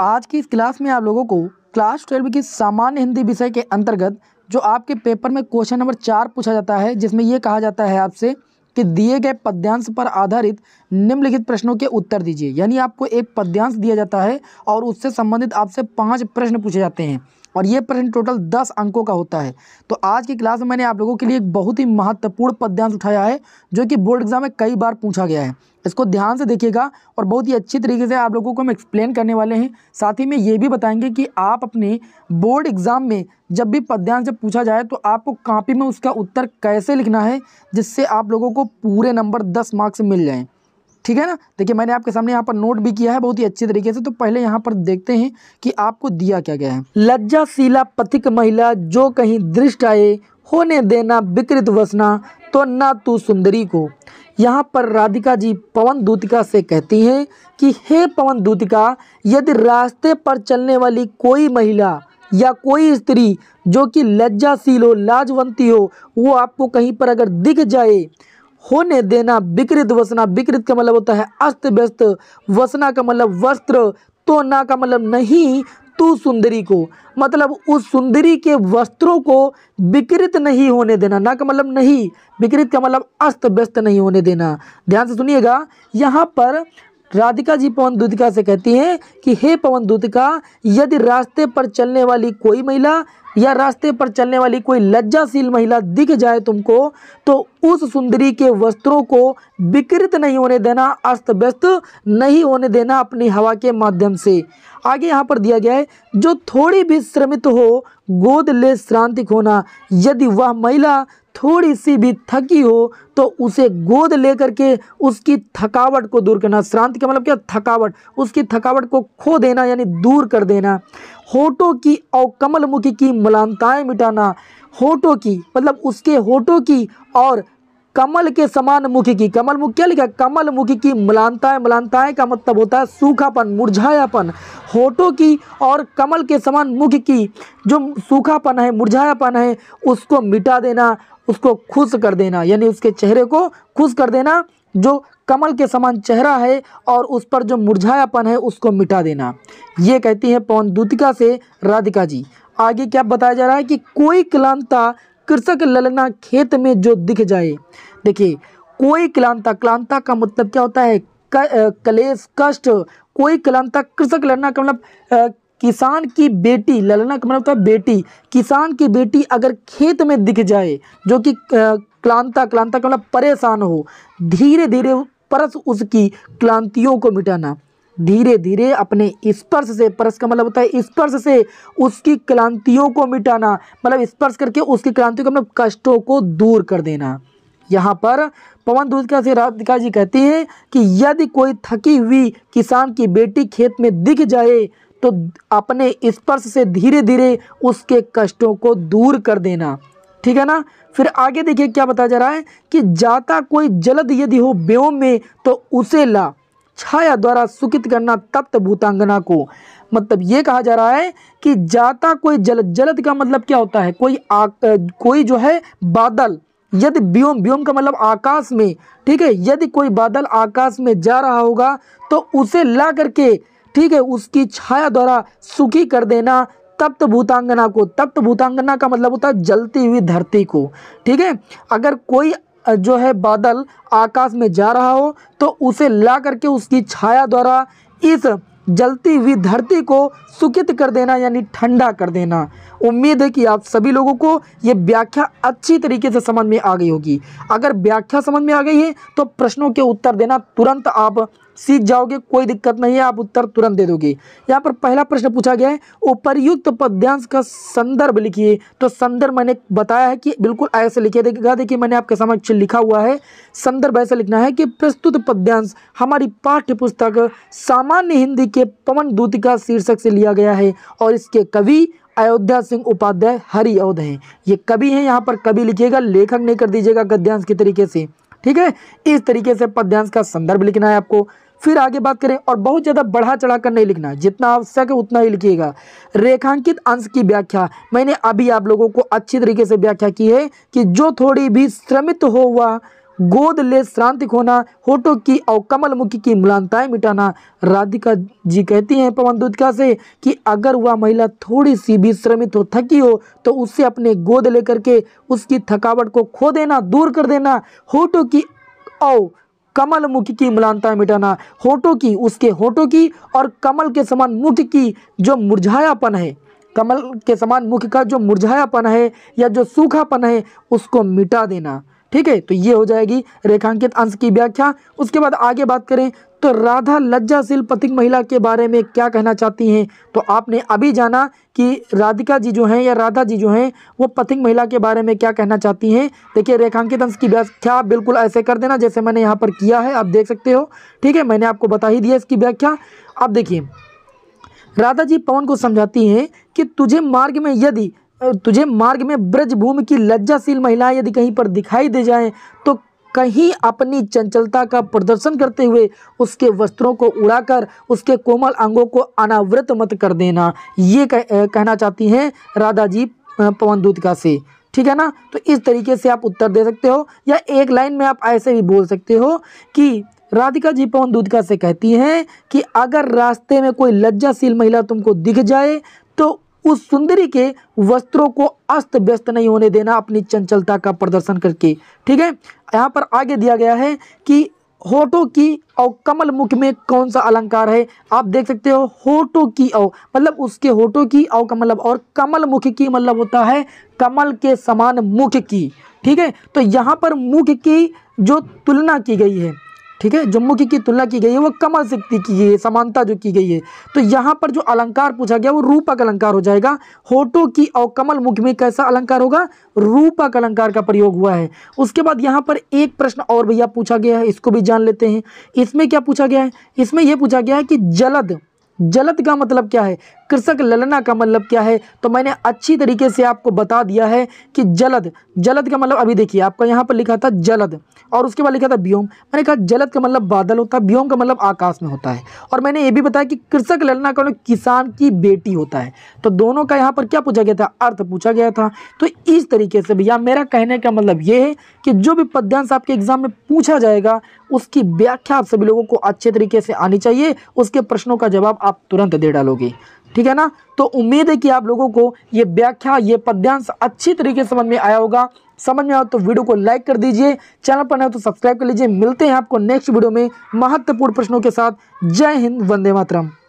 आज की इस क्लास में आप लोगों को क्लास ट्वेल्व की सामान्य हिंदी विषय के अंतर्गत जो आपके पेपर में क्वेश्चन नंबर चार पूछा जाता है जिसमें यह कहा जाता है आपसे कि दिए गए पद्यांश पर आधारित निम्नलिखित प्रश्नों के उत्तर दीजिए यानी आपको एक पद्यांश दिया जाता है और उससे संबंधित आपसे पाँच प्रश्न पूछे जाते हैं और ये प्रश्न टोटल दस अंकों का होता है तो आज की क्लास में मैंने आप लोगों के लिए एक बहुत ही महत्वपूर्ण पद्यांश उठाया है जो कि बोर्ड एग्जाम में कई बार पूछा गया है इसको ध्यान से देखिएगा और बहुत ही अच्छी तरीके से आप लोगों को हम एक्सप्लेन करने वाले हैं साथ ही में ये भी बताएंगे कि आप अपने बोर्ड एग्ज़ाम में जब भी पद्यांश से पूछा जाए तो आपको कापी में उसका उत्तर कैसे लिखना है जिससे आप लोगों को पूरे नंबर दस मार्क्स मिल जाएँ ठीक है ना देखिए मैंने आपके सामने यहाँ पर नोट भी किया है बहुत ही अच्छे तरीके से तो पहले यहाँ पर देखते हैं कि आपको दिया क्या गया है लज्जाशीला पथिक महिला जो कहीं दृष्ट आए होने देना विकृत वसना तो ना तू सुंदरी को यहाँ पर राधिका जी पवन दूतिका से कहती हैं कि हे पवन दूतिका यदि रास्ते पर चलने वाली कोई महिला या कोई स्त्री जो कि लज्जाशील हो लाजवंती हो वो आपको कहीं पर अगर दिख जाए होने देना विकृत वसना विकृत का मतलब होता है अस्त व्यस्त वसना का मतलब वस्त्र तो ना का मतलब नहीं तू सुंदरी को मतलब उस सुंदरी के वस्त्रों को विकृत नहीं होने देना ना का मतलब नहीं विकृत का मतलब अस्त व्यस्त नहीं होने देना ध्यान से सुनिएगा यहाँ पर राधिका जी पवन दूतिका से कहती हैं कि हे पवन दूतिका यदि रास्ते पर चलने वाली कोई महिला या रास्ते पर चलने वाली कोई लज्जाशील महिला दिख जाए तुमको तो उस सुंदरी के वस्त्रों को विकृत नहीं होने देना अस्त व्यस्त नहीं होने देना अपनी हवा के माध्यम से आगे यहाँ पर दिया गया है जो थोड़ी भी श्रमित हो गोद ले श्रांतिक होना यदि वह महिला थोड़ी सी भी थकी हो तो उसे गोद लेकर के उसकी थकावट को दूर करना श्रांत का मतलब क्या थकावट उसकी थकावट को खो देना यानी दूर कर देना होठों की और कमल मुखी की मलानताएँ मिटाना होठों की मतलब उसके होठों की और कमल के समान मुखी की कमल मुख क्या लिखा कमल मुखी की मलानताएँ मलानताएँ का मतलब होता है सूखापन मुरझायापन होठों की और कमल के समान मुख की जो सूखापन है मुरझायापन है उसको मिटा देना उसको खुश कर देना यानी उसके चेहरे को खुश कर देना जो कमल के समान चेहरा है और उस पर जो मुरझायापन है उसको मिटा देना ये कहती हैं पवन दूतिका से राधिका जी आगे क्या बताया जा रहा है कि कोई क्लांता कृषक ललना खेत में जो दिख जाए देखिए कोई क्लांता क्लांता का मतलब क्या होता है क, कलेश कष्ट कोई क्लांता कृषक ललना का मतलब किसान की बेटी ललना का मतलब होता है बेटी किसान की बेटी अगर खेत में दिख जाए जो कि क्लांता क्लांता का मतलब परेशान हो धीरे धीरे परस उसकी क्लांतियों को मिटाना धीरे धीरे अपने स्पर्श से परस का मतलब होता है स्पर्श से उसकी क्लांतियों को मिटाना मतलब स्पर्श करके उसकी क्लांतियों को मतलब कष्टों को दूर कर देना यहाँ पर पवन दूसरा से राधिका जी कहती हैं कि यदि कोई थकी हुई किसान की बेटी खेत में दिख जाए तो अपने स्पर्श से धीरे धीरे उसके कष्टों को दूर कर देना ठीक है ना फिर आगे देखिए क्या बताया जा रहा है कि जाता कोई जलद यदि हो व्योम में तो उसे ला छाया द्वारा सुखित करना तत्व भूतांगना को मतलब ये कहा जा रहा है कि जाता कोई जलद जलद का मतलब क्या होता है कोई आ, कोई जो है बादल यदि व्योम व्योम का मतलब आकाश में ठीक है यदि कोई बादल आकाश में जा रहा होगा तो उसे ला करके ठीक है उसकी छाया द्वारा सुखी कर देना तप्त भूतांगना को तप्त भूतांगना का मतलब होता है जलती हुई धरती को ठीक है अगर कोई जो है बादल आकाश में जा रहा हो तो उसे ला करके उसकी छाया द्वारा इस जलती हुई धरती को सुखित कर देना यानी ठंडा कर देना उम्मीद है कि आप सभी लोगों को ये व्याख्या अच्छी तरीके से समझ में आ गई होगी अगर व्याख्या समझ में आ गई है तो प्रश्नों के उत्तर देना तुरंत आप सीख जाओगे कोई दिक्कत नहीं है आप उत्तर तुरंत दे दोगे यहाँ पर पहला प्रश्न पूछा गया है उपरयुक्त पद्यांश का संदर्भ लिखिए तो संदर्भ मैंने बताया है कि बिल्कुल ऐसे लिखे देखा देखिए मैंने आपके समक्ष लिखा हुआ है संदर्भ ऐसा लिखना है कि प्रस्तुत पद्यांश हमारी पाठ्य पुस्तक सामान्य हिंदी के पवन दूत का शीर्षक से लिया गया है और इसके कवि अयोध्या सिंह उपाध्याय हरिऔध हैं ये कवि हैं यहाँ पर कवि लिखिएगा लेखक नहीं कर दीजिएगा गद्यांश के तरीके से ठीक है इस तरीके से पद्यांश का संदर्भ लिखना है आपको फिर आगे बात करें और बहुत ज़्यादा बढ़ा चढ़ा कर नहीं लिखना जितना आवश्यक है उतना ही लिखिएगा रेखांकित अंश की व्याख्या मैंने अभी आप लोगों को अच्छी तरीके से व्याख्या की है कि जो थोड़ी भी श्रमित हो हुआ गोद ले श्रांतिक होना होटो की और कमल मुखी की मुलानताएं मिटाना राधिका जी कहती हैं पवन दूतिका से कि अगर वह महिला थोड़ी सी भी श्रमित हो थकी हो तो उससे अपने गोद लेकर के उसकी थकावट को खो देना दूर कर देना होटो की और कमल मुख की मिलानता मिटाना होठों की उसके होठों की और कमल के समान मुख की जो मुरझायापन है कमल के समान मुख का जो मुरझायापन है या जो सूखापन है उसको मिटा देना ठीक है तो ये हो जाएगी रेखांकित अंश की व्याख्या उसके बाद आगे बात करें तो राधा लज्जाशील पथिक महिला के बारे में क्या कहना चाहती हैं तो आपने अभी जाना कि राधिका जी जो हैं या राधा जी जो हैं वो पथिक महिला के बारे में क्या कहना चाहती हैं देखिए रेखांकित अंश की व्याख्या बिल्कुल ऐसे कर देना जैसे मैंने यहाँ पर किया है आप देख सकते हो ठीक है मैंने आपको बता ही दिया इसकी व्याख्या अब देखिए राधा जी पवन को समझाती हैं कि तुझे मार्ग में यदि तुझे मार्ग में ब्रजभूमि की लज्जाशील महिलाएं यदि कहीं पर दिखाई दे जाएं तो कहीं अपनी चंचलता का प्रदर्शन करते हुए उसके वस्त्रों को उड़ाकर उसके कोमल अंगों को अनावृत मत कर देना ये कह, कहना चाहती हैं राधा जी पवनदूतिका से ठीक है ना तो इस तरीके से आप उत्तर दे सकते हो या एक लाइन में आप ऐसे भी बोल सकते हो कि राधिका जी पवन दूधका से कहती हैं कि अगर रास्ते में कोई लज्जाशील महिला तुमको दिख जाए तो उस सुंदरी के वस्त्रों को अस्त व्यस्त नहीं होने देना अपनी चंचलता का प्रदर्शन करके ठीक है यहाँ पर आगे दिया गया है कि होठों की और कमल मुख में कौन सा अलंकार है आप देख सकते हो होठों की औ मतलब उसके होठों की औ का मतलब और कमल मुख की मतलब होता है कमल के समान मुख की ठीक है तो यहाँ पर मुख की जो तुलना की गई है ठीक है जम्मू की की तुलना की गई है वो कमल शक्ति की गई है समानता जो की गई है तो यहाँ पर जो अलंकार पूछा गया वो रूपक अलंकार हो जाएगा होटो की और कमल मुख में कैसा अलंकार होगा रूपक अलंकार का प्रयोग हुआ है उसके बाद यहाँ पर एक प्रश्न और भैया पूछा गया है इसको भी जान लेते हैं इसमें क्या पूछा गया है इसमें यह पूछा गया है कि जलद जलद का मतलब क्या है कृषक ललना का मतलब क्या है तो मैंने अच्छी तरीके से आपको बता दिया है कि जलद जलद का मतलब अभी देखिए आपका यहाँ पर लिखा था जलद और उसके बाद लिखा था व्योम मैंने कहा जलद का मतलब बादल होता है व्योम का मतलब आकाश में होता है और मैंने ये भी बताया कि कृषक ललना का मतलब किसान की बेटी होता है तो दोनों का यहाँ पर क्या पूछा गया था अर्थ पूछा गया था तो इस तरीके से भैया मेरा कहने का मतलब ये है कि जो भी पद्यांश आपके एग्जाम में पूछा जाएगा उसकी व्याख्या आप सभी लोगों को अच्छे तरीके से आनी चाहिए उसके प्रश्नों का जवाब आप तुरंत दे डालोगे ठीक है ना तो उम्मीद है कि आप लोगों को ये व्याख्या ये पद्यांश अच्छी तरीके से समझ में आया होगा समझ में आओ तो वीडियो को लाइक कर दीजिए चैनल पर ना हो तो सब्सक्राइब कर लीजिए मिलते हैं आपको नेक्स्ट वीडियो में महत्वपूर्ण प्रश्नों के साथ जय हिंद वंदे मातरम